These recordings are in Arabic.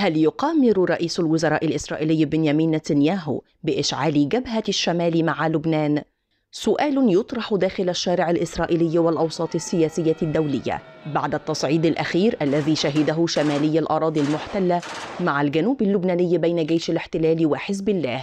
هل يقامر رئيس الوزراء الإسرائيلي بنيامين نتنياهو بإشعال جبهة الشمال مع لبنان؟ سؤال يطرح داخل الشارع الإسرائيلي والأوساط السياسية الدولية بعد التصعيد الأخير الذي شهده شمالي الأراضي المحتلة مع الجنوب اللبناني بين جيش الاحتلال وحزب الله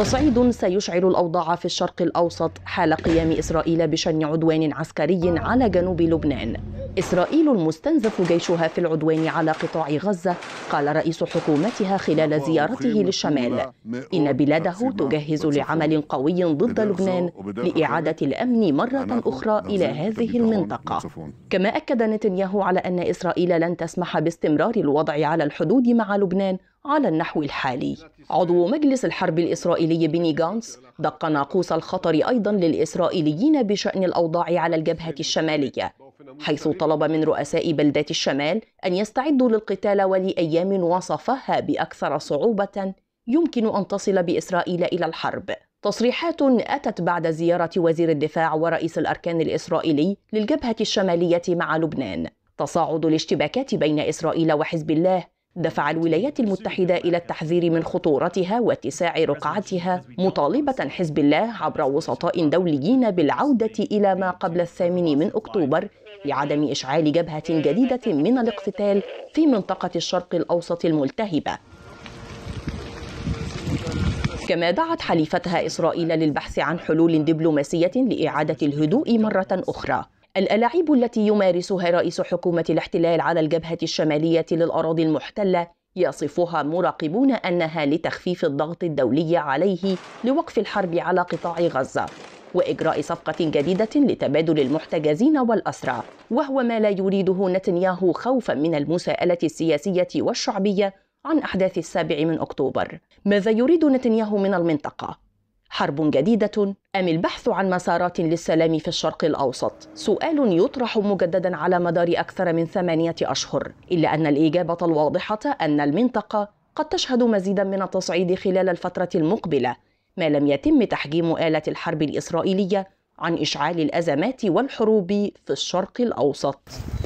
تصعيد سيشعل الأوضاع في الشرق الأوسط حال قيام إسرائيل بشن عدوان عسكري على جنوب لبنان إسرائيل المستنزف جيشها في العدوان على قطاع غزة قال رئيس حكومتها خلال زيارته للشمال إن بلاده تجهز لعمل قوي ضد لبنان لإعادة الأمن مرة أخرى إلى هذه المنطقة كما أكد نتنياهو على أن إسرائيل لن تسمح باستمرار الوضع على الحدود مع لبنان على النحو الحالي عضو مجلس الحرب الإسرائيلي بني جانس دق ناقوس الخطر أيضا للإسرائيليين بشأن الأوضاع على الجبهة الشمالية حيث طلب من رؤساء بلدات الشمال أن يستعدوا للقتال ولأيام وصفها بأكثر صعوبة يمكن أن تصل بإسرائيل إلى الحرب تصريحات أتت بعد زيارة وزير الدفاع ورئيس الأركان الإسرائيلي للجبهة الشمالية مع لبنان تصاعد الاشتباكات بين إسرائيل وحزب الله دفع الولايات المتحدة إلى التحذير من خطورتها واتساع رقعتها مطالبة حزب الله عبر وسطاء دوليين بالعودة إلى ما قبل الثامن من أكتوبر لعدم إشعال جبهة جديدة من الاقتتال في منطقة الشرق الأوسط الملتهبة كما دعت حليفتها إسرائيل للبحث عن حلول دبلوماسية لإعادة الهدوء مرة أخرى الألاعيب التي يمارسها رئيس حكومة الاحتلال على الجبهة الشمالية للأراضي المحتلة يصفها مراقبون أنها لتخفيف الضغط الدولي عليه لوقف الحرب على قطاع غزة وإجراء صفقة جديدة لتبادل المحتجزين والأسرى وهو ما لا يريده نتنياهو خوفا من المساءلة السياسية والشعبية عن أحداث السابع من أكتوبر ماذا يريد نتنياهو من المنطقة؟ حرب جديدة أم البحث عن مسارات للسلام في الشرق الأوسط؟ سؤال يطرح مجددا على مدار أكثر من ثمانية أشهر إلا أن الإجابة الواضحة أن المنطقة قد تشهد مزيدا من التصعيد خلال الفترة المقبلة ما لم يتم تحجيم آلة الحرب الإسرائيلية عن إشعال الأزمات والحروب في الشرق الأوسط